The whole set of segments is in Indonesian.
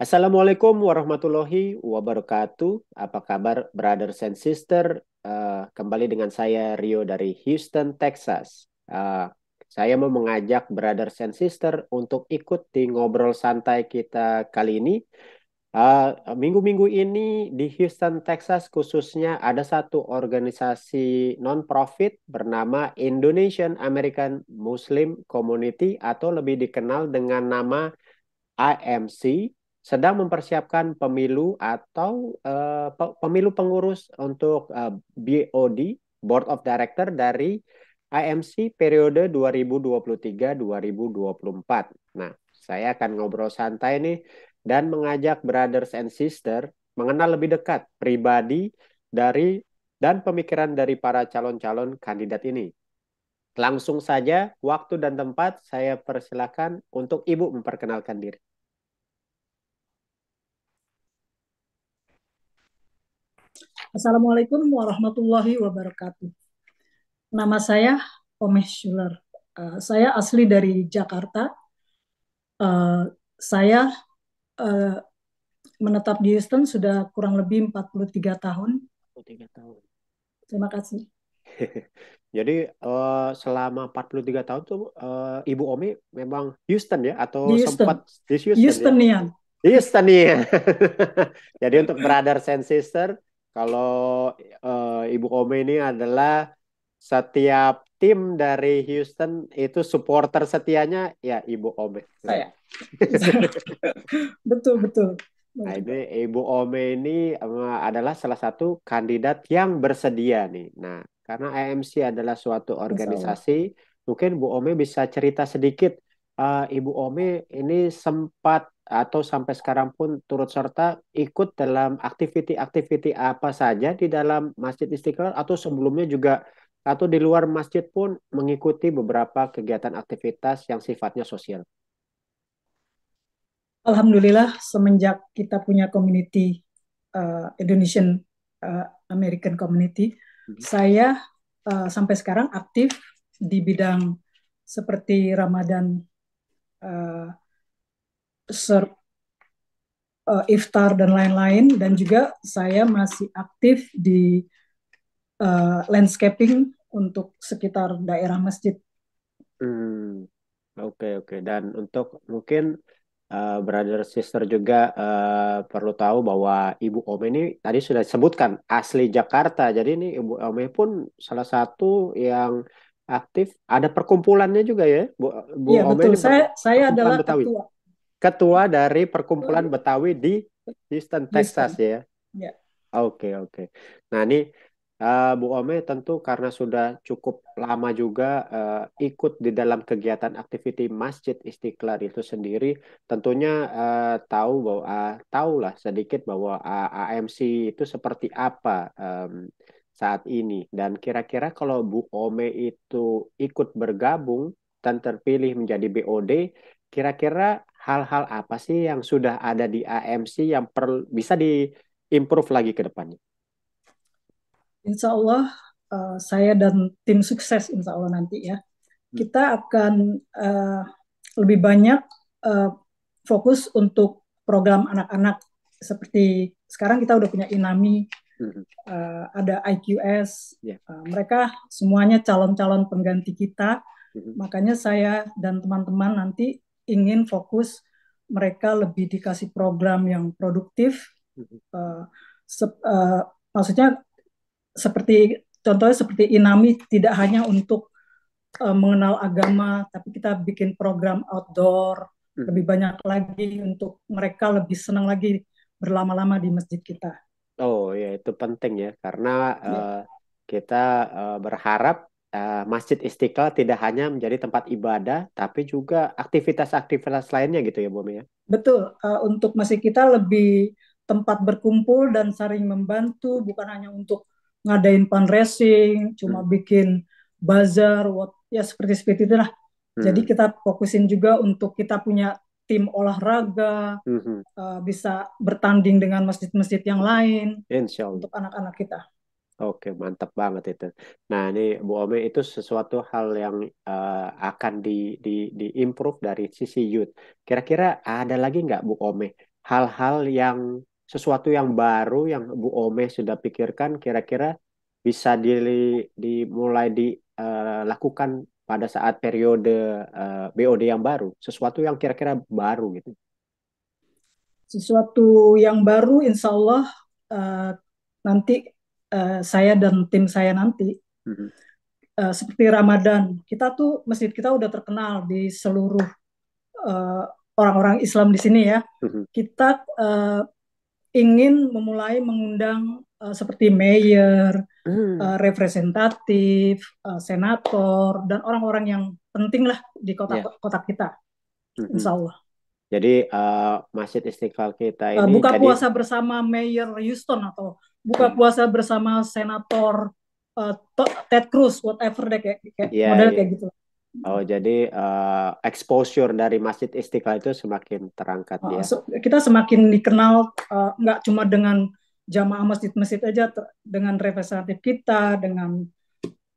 Assalamualaikum warahmatullahi wabarakatuh. Apa kabar, brothers and sister? Uh, kembali dengan saya Rio dari Houston, Texas. Uh, saya mau mengajak brothers and sister untuk ikut di ngobrol santai kita kali ini. Eh, minggu-minggu uh, ini di Houston, Texas khususnya ada satu organisasi non-profit bernama Indonesian American Muslim Community atau lebih dikenal dengan nama IMC sedang mempersiapkan pemilu atau uh, pemilu pengurus untuk uh, eh, BOD Board of Director dari IMC periode 2023-2024. Nah, saya akan ngobrol santai nih dan mengajak brothers and sisters mengenal lebih dekat pribadi dari dan pemikiran dari para calon-calon kandidat ini. Langsung saja, waktu dan tempat saya persilakan untuk Ibu memperkenalkan diri. Assalamualaikum warahmatullahi wabarakatuh. Nama saya Omeh Schuler. Uh, eh, saya asli dari Jakarta. Uh, saya uh, menetap di Houston sudah kurang lebih 43 tahun. 43 tahun. Terima kasih. Jadi uh, selama 43 tahun tuh uh, Ibu Omi memang Houston ya atau di Houston. sempat di Houston, Houstonian. Ya? Houstonian. Jadi untuk brother and sister kalau uh, Ibu Kome ini adalah setiap tim dari Houston itu supporter setianya ya Ibu Ome. Saya. betul betul. Nah, ini Ibu Ome ini eh, adalah salah satu kandidat yang bersedia nih. Nah, karena AMC adalah suatu organisasi, mungkin Bu Ome bisa cerita sedikit. Uh, Ibu Ome ini sempat atau sampai sekarang pun turut serta ikut dalam aktiviti-aktiviti apa saja di dalam Masjid Istiqlal atau sebelumnya juga atau di luar masjid pun mengikuti beberapa kegiatan aktivitas yang sifatnya sosial? Alhamdulillah semenjak kita punya community uh, Indonesian uh, American Community, hmm. saya uh, sampai sekarang aktif di bidang seperti Ramadan ser uh, iftar dan lain-lain dan juga saya masih aktif di uh, landscaping untuk sekitar daerah masjid. Hmm, oke okay, oke. Okay. Dan untuk mungkin uh, brother sister juga uh, perlu tahu bahwa Ibu Ome ini tadi sudah disebutkan asli Jakarta. Jadi ini Ibu Ome pun salah satu yang aktif. Ada perkumpulannya juga ya, Bu. Bu iya betul. Ini saya saya adalah ketua ketua hmm. dari perkumpulan hmm. Betawi di Houston, Texas Houston. ya. Yeah. Oke, okay, oke. Okay. Nah, ini uh, Bu Ome tentu karena sudah cukup lama juga uh, ikut di dalam kegiatan aktiviti Masjid Istiqlal itu sendiri, tentunya uh, tahu bahwa uh, tahulah sedikit bahwa uh, AMC itu seperti apa um, saat ini dan kira-kira kalau Bu Ome itu ikut bergabung dan terpilih menjadi BOD, kira-kira hal-hal apa sih yang sudah ada di AMC yang bisa diimprove lagi ke depannya? Insya Allah uh, saya dan tim sukses Insya Allah nanti ya hmm. kita akan uh, lebih banyak uh, fokus untuk program anak-anak seperti sekarang kita udah punya Inami, uh, ada IQS, yeah. Ya. uh, mereka semuanya calon-calon pengganti kita. Hmm. Makanya saya dan teman-teman nanti ingin fokus mereka lebih dikasih program yang produktif. Uh, se uh, maksudnya seperti contohnya seperti Inami tidak hanya untuk uh, mengenal agama, tapi kita bikin program outdoor mm-hmm. lebih banyak lagi untuk mereka lebih senang lagi berlama-lama di masjid kita. Oh ya itu penting ya karena ya. Uh, kita uh, berharap Eh, masjid Istiqlal tidak hanya menjadi tempat ibadah, tapi juga aktivitas-aktivitas lainnya gitu ya, Bu Mia? Betul. Eh, untuk masjid kita lebih tempat berkumpul dan saling membantu, bukan hanya untuk ngadain fundraising, cuma hmm. bikin bazar, what, ya seperti seperti itulah. Hmm. Jadi kita fokusin juga untuk kita punya tim olahraga, hmm. hmm. Eh, bisa bertanding dengan masjid-masjid yang lain untuk anak-anak kita. Oke, mantap banget itu. Nah, ini Bu Ome itu sesuatu hal yang uh, akan di, di, di improve dari sisi youth. Kira-kira ada lagi nggak Bu Ome hal-hal yang sesuatu yang baru yang Bu Ome sudah pikirkan kira-kira bisa di, dimulai eh, dilakukan pada saat periode uh, eh, BOD yang baru, sesuatu yang kira-kira baru gitu. Sesuatu yang baru, insya Allah uh, nanti Eh, saya dan tim saya nanti mm-hmm. uh, seperti Ramadan kita tuh masjid kita udah terkenal di seluruh uh, orang-orang Islam di sini ya mm-hmm. kita uh, ingin memulai mengundang uh, seperti mayor, mm. uh, representatif, uh, senator dan orang-orang yang penting lah di kota yeah. kota kita, mm-hmm. Insya Allah. Jadi uh, Masjid Istiqlal kita eh, ini buka tadi... puasa bersama Mayor Houston atau buka hmm. puasa bersama Senator uh, Ted Cruz whatever deh kayak, kayak yeah, model yeah. kayak gitu. Oh jadi uh, exposure dari Masjid Istiqlal itu semakin terangkat uh, ya. So, kita semakin dikenal uh, nggak cuma dengan jamaah masjid-masjid aja, dengan representatif kita, dengan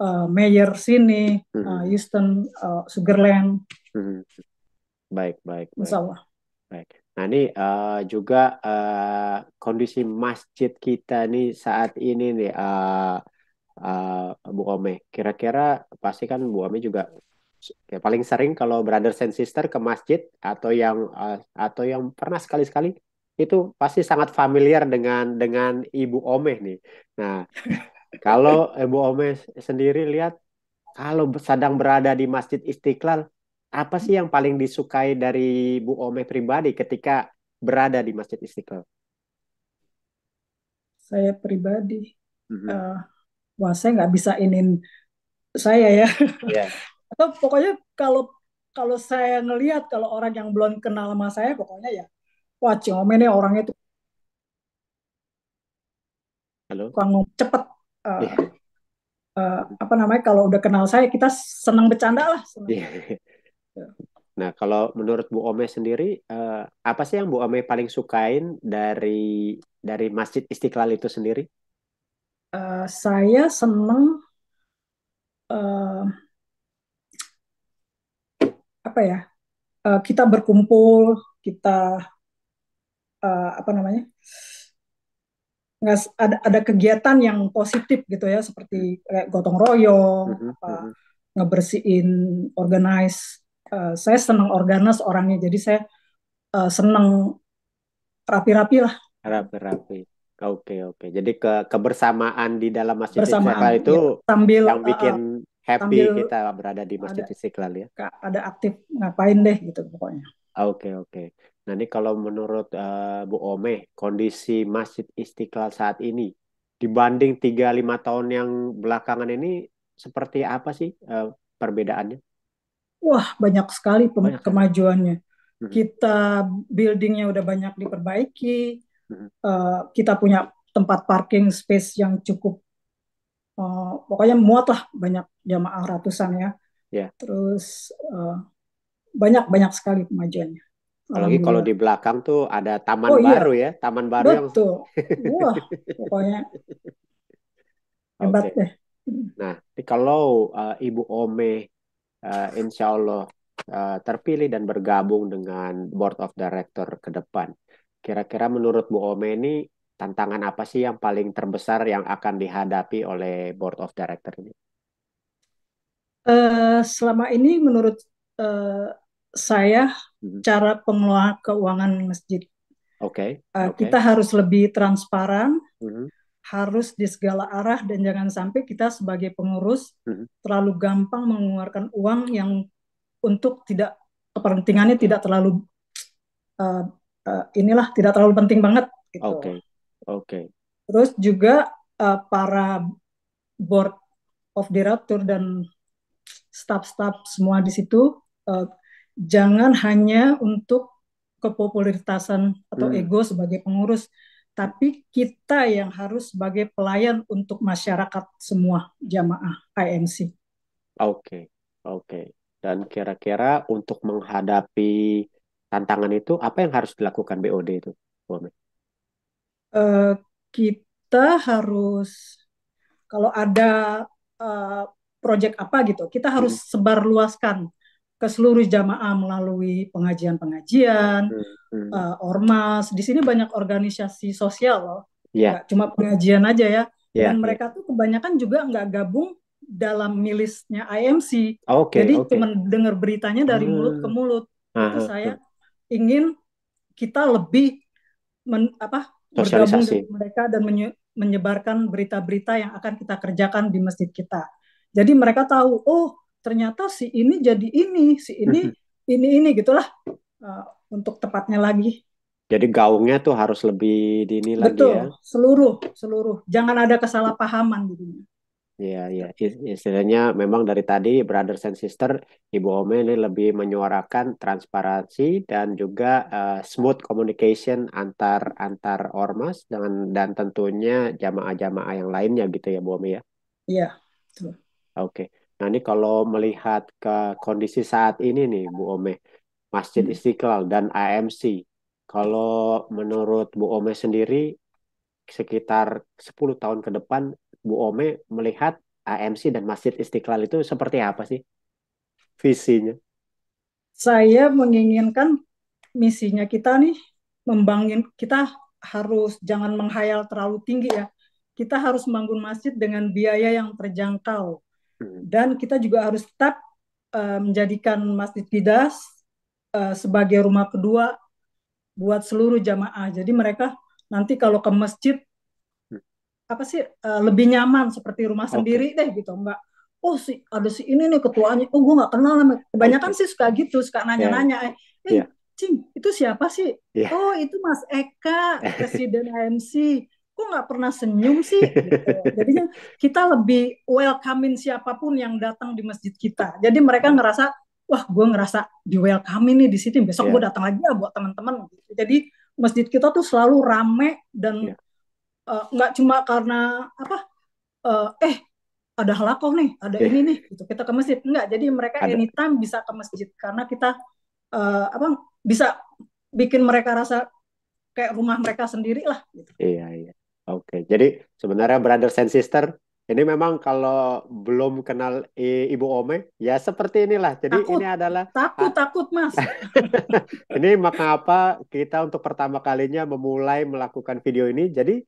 uh, mayor sini, hmm. uh, Houston, uh, Sugarland. Hmm. Baik, baik, baik. Insya Allah. Baik. Nah ini uh, juga uh, kondisi masjid kita nih saat ini nih uh, uh, Bu Ome. Kira-kira pasti kan Bu Ome juga ya, paling sering kalau brothers and sister ke masjid atau yang uh, atau yang pernah sekali-sekali itu pasti sangat familiar dengan dengan Ibu Ome nih. Nah kalau Ibu Ome sendiri lihat kalau sedang berada di Masjid Istiqlal apa sih yang paling disukai dari Bu Ome pribadi ketika berada di Masjid Istiqlal? Saya pribadi, mm-hmm. uh, wah saya nggak bisa inin saya ya. Yeah. Atau pokoknya kalau kalau saya ngelihat kalau orang yang belum kenal sama saya, pokoknya ya, wah Ome nih orangnya tuh Halo. Tukang cepet. Uh, eh, yeah. Iya. uh, apa namanya kalau udah kenal saya kita senang bercanda lah. Senang. Yeah. Ya. Nah, kalau menurut Bu Ome sendiri, uh, apa sih yang Bu Ome paling sukain dari dari Masjid Istiqlal itu sendiri? Uh, saya senang uh, eh, apa ya? Uh, kita berkumpul, kita uh, apa namanya? nggak ada ada kegiatan yang positif gitu ya seperti kayak gotong royong mm -hmm. apa mm-hmm. ngebersihin organize Eh, saya senang organas orangnya jadi saya uh, eh, senang rapi-rapi lah rapi-rapi oke oke jadi ke kebersamaan di dalam masjid Istiqlal itu ya, sambil yang bikin uh, happy kita berada di masjid Istiqlal ya ada aktif ngapain deh gitu pokoknya oke oke nah ini kalau menurut uh, Bu Ome kondisi masjid Istiqlal saat ini dibanding tiga lima tahun yang belakangan ini seperti apa sih uh, perbedaannya? wah banyak sekali banyak. Ya? kemajuannya. Ya. Kita buildingnya udah banyak diperbaiki, uh, kita punya tempat parking space yang cukup, uh, pokoknya muat lah banyak jamaah ratusan ya. Yeah. Terus uh, banyak banyak sekali kemajuannya. Apalagi kalau di belakang tuh ada taman oh, iya. baru iya. ya, taman baru Betul. yang. wah pokoknya hebat okay. deh. Nah, kalau uh, Ibu Ome uh, insya Allah uh, terpilih dan bergabung dengan board of director ke depan. Kira-kira menurut Bu Ome ini tantangan apa sih yang paling terbesar yang akan dihadapi oleh board of director ini? Uh, selama ini menurut uh, saya hmm. cara pengelolaan keuangan masjid. Oke. Okay. Uh, okay. Kita harus lebih transparan. Hmm harus di segala arah dan jangan sampai kita sebagai pengurus terlalu gampang mengeluarkan uang yang untuk tidak kepentingannya tidak terlalu uh, uh, inilah tidak terlalu penting banget gitu. Oke. Okay. Okay. Terus juga uh, para board of director dan staff-staff semua di situ uh, jangan hanya untuk kepopuleritasan atau hmm. ego sebagai pengurus, tapi kita yang harus sebagai pelayan untuk masyarakat semua jamaah IMC. Oke, okay, oke. Okay. Dan kira-kira untuk menghadapi tantangan itu apa yang harus dilakukan BOD itu, Bu Uh, eh, kita harus kalau ada uh, eh, proyek apa gitu, kita harus hmm. sebarluaskan ke seluruh jamaah melalui pengajian-pengajian, hmm, hmm. uh, ormas. Di sini banyak organisasi sosial loh, yeah. Gak cuma pengajian aja ya. Yeah. Dan iya. mereka tuh kebanyakan juga nggak gabung dalam milisnya IMC. Okay, Jadi okay. cuma dengar beritanya dari hmm. mulut ke mulut. Aha. Itu ah, saya ah. ingin kita lebih men, apa bergabung dengan mereka dan menye, menyebarkan berita-berita yang akan kita kerjakan di masjid kita. Jadi mereka tahu, oh ternyata si ini jadi ini, si ini mhm. ini ini gitulah uh, untuk tepatnya lagi. Jadi gaungnya tuh harus lebih dini Betul, lagi ya. seluruh, seluruh. Jangan ada kesalahpahaman di dunia. Iya, iya. Istilahnya memang dari tadi brother and sister, Ibu Ome ini lebih menyuarakan transparansi dan juga uh, smooth communication antar antar ormas dengan dan tentunya jamaah-jamaah yang lainnya gitu ya, Bu Ome ya. Iya, Oke. Okay. Nah ini kalau melihat ke kondisi saat ini nih Bu Ome, Masjid hmm. Istiqlal dan AMC, kalau menurut Bu Ome sendiri sekitar 10 tahun ke depan Bu Ome melihat AMC dan Masjid Istiqlal itu seperti apa sih visinya? Saya menginginkan misinya kita nih membangun kita harus jangan menghayal terlalu tinggi ya. Kita harus membangun masjid dengan biaya yang terjangkau dan kita juga harus tetap uh, menjadikan Masjid Didas uh, eh, sebagai rumah kedua buat seluruh jamaah. Jadi mereka nanti kalau ke masjid hmm. apa sih uh, lebih nyaman seperti rumah okay. sendiri deh gitu mbak oh si ada si ini nih ketuanya oh gue nggak kenal namanya. kebanyakan okay. sih suka gitu suka ya, ya. nanya-nanya yeah. eh yeah. Cing itu siapa sih yeah. oh itu Mas Eka presiden AMC kok nggak pernah senyum sih? Gitu. Jadinya kita lebih welcomein siapapun yang datang di masjid kita. Jadi mereka ngerasa, wah gue ngerasa di welcome ini di sini. Besok yeah. gue iya. datang lagi ya buat teman-teman. Gitu. Jadi masjid kita tuh selalu rame dan iya. eh, nggak yeah. uh, cuma karena apa? Uh, eh ada halakoh nih, ada yeah. ini nih, gitu. Kita ke masjid nggak? Jadi mereka ada. anytime bisa ke masjid karena kita uh, apa bisa bikin mereka rasa kayak rumah mereka sendiri lah. Gitu. Iya iya. Oke, jadi sebenarnya Brother and sister ini memang kalau belum kenal I Ibu Ome ya seperti inilah. Jadi takut, ini adalah takut ah, takut Mas. ini apa kita untuk pertama kalinya memulai melakukan video ini. Jadi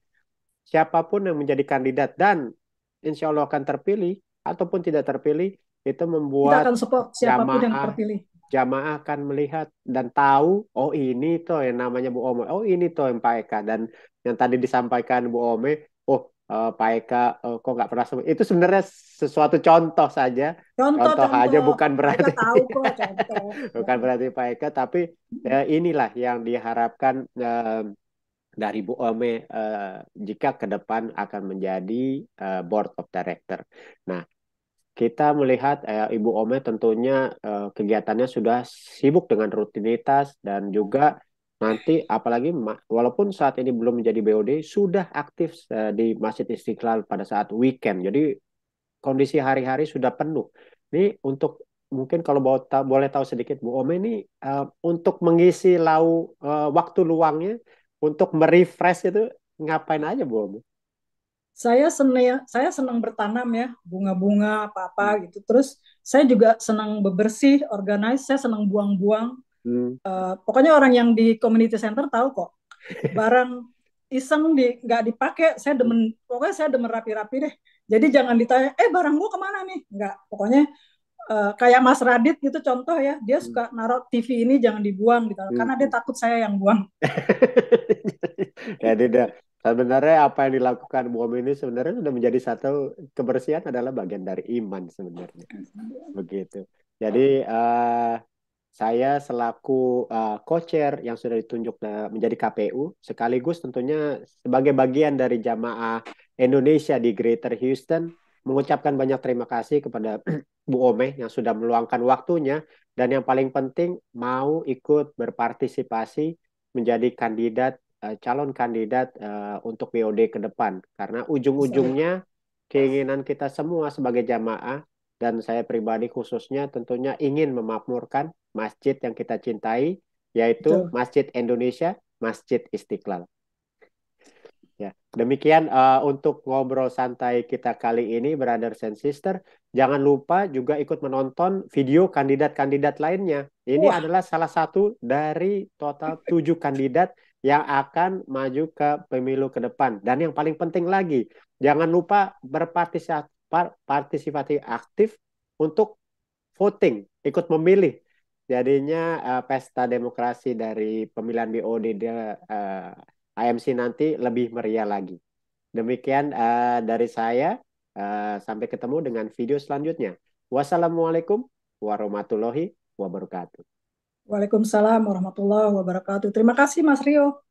siapapun yang menjadi kandidat dan insya Allah akan terpilih ataupun tidak terpilih itu membuat kita akan support siapapun jamaah, yang terpilih jamaah akan melihat dan tahu oh ini toh yang namanya Bu Ome, oh ini toh yang Pak Eka dan yang tadi disampaikan Bu Ome, oh uh, Pak Eka uh, kok nggak pernah Itu sebenarnya sesuatu contoh saja. Contoh, contoh, contoh. aja bukan berarti. tahu kok bukan berarti Pak Eka tapi uh, inilah yang diharapkan uh, dari Bu Ome uh, jika ke depan akan menjadi uh, board of director. Nah, kita melihat eh, Ibu Ome tentunya eh, kegiatannya sudah sibuk dengan rutinitas dan juga nanti apalagi walaupun saat ini belum menjadi BOD sudah aktif eh, di Masjid Istiqlal pada saat weekend. Jadi kondisi hari-hari sudah penuh. Ini untuk mungkin kalau boleh tahu sedikit Bu Ome ini eh, untuk mengisi lau eh, waktu luangnya untuk merefresh itu ngapain aja Bu Ome? saya senang saya senang bertanam ya bunga-bunga apa-apa gitu terus saya juga senang bebersih organize saya senang buang-buang hmm. uh, pokoknya orang yang di community center tahu kok barang iseng di nggak dipakai saya demen pokoknya saya demen rapi-rapi deh jadi jangan ditanya eh barang gua kemana nih nggak pokoknya Uh, kayak Mas Radit gitu contoh ya dia hmm. suka narot TV ini jangan dibuang gitu hmm. karena dia takut saya yang buang. ya tidak Sebenarnya apa yang dilakukan Bom ini sebenarnya sudah menjadi satu kebersihan adalah bagian dari iman sebenarnya. Begitu. Jadi uh, saya selaku uh, co-chair yang sudah ditunjuk menjadi KPU sekaligus tentunya sebagai bagian dari jamaah Indonesia di Greater Houston mengucapkan banyak terima kasih kepada Bu Omeh yang sudah meluangkan waktunya dan yang paling penting mau ikut berpartisipasi menjadi kandidat Eh, calon kandidat uh, untuk BOD ke depan karena ujung-ujungnya keinginan kita semua sebagai jamaah dan saya pribadi khususnya tentunya ingin memakmurkan masjid yang kita cintai yaitu Betul. Masjid Indonesia, Masjid Istiqlal. Ya, demikian uh, untuk ngobrol santai kita kali ini, brothers and sister. Jangan lupa juga ikut menonton video kandidat-kandidat lainnya. Ini Wah. adalah salah satu dari total tujuh kandidat yang akan maju ke pemilu ke depan. Dan yang paling penting lagi, jangan lupa berpartisipasi aktif untuk voting, ikut memilih. Jadinya uh, pesta demokrasi dari pemilihan BOD uh, eh, AMC nanti lebih meriah lagi. Demikian uh, dari saya. Uh, sampai ketemu dengan video selanjutnya. Wassalamualaikum warahmatullahi wabarakatuh. Waalaikumsalam warahmatullahi wabarakatuh. Terima kasih Mas Rio.